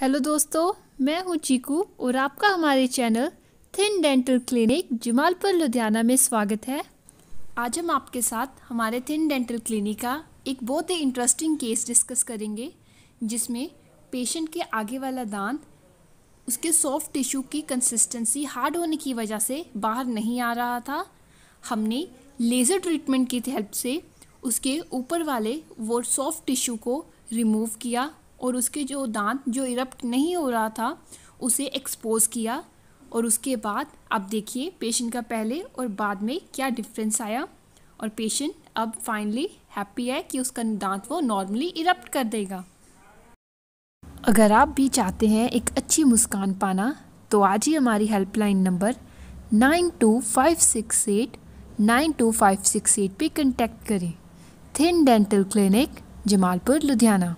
hello दोस्तों मैं हूं चीकू और आपका हमारे channel Thin Dental Clinic Jamalpur Ludhiana में स्वागत है आज हम आपके साथ हमारे थिन डेंटल क्लिनिक का एक बहुत ही इंटरेस्टिंग केस डिस्कस करेंगे जिसमें पेशेंट के आगे वाला दांत उसके सॉफ्ट टिश्यू की कंसिस्टेंसी हार्ड होने की वजह से बाहर नहीं आ रहा था हमने लेज़र ट्रीटमेंट की हेल्प से उसके ऊपर वाले वो सॉफ्ट टिश्यू को रिमूव किया और उसके जो दांत जो इरप्ट नहीं हो रहा था उसे एक्सपोज किया और उसके बाद अब देखिए पेशेंट का पहले और बाद में क्या डिफरेंस आया और पेशेंट अब फाइनली हैप्पी है कि उसका दांत वो नॉर्मली इरप्ट कर देगा अगर आप भी चाहते हैं एक अच्छी मुस्कान पाना तो आज ही हमारी helpline number nine two five six eight nine two five six eight पर कंटेक्ट करें Thin Dental Clinic Jamalpur Ludhiana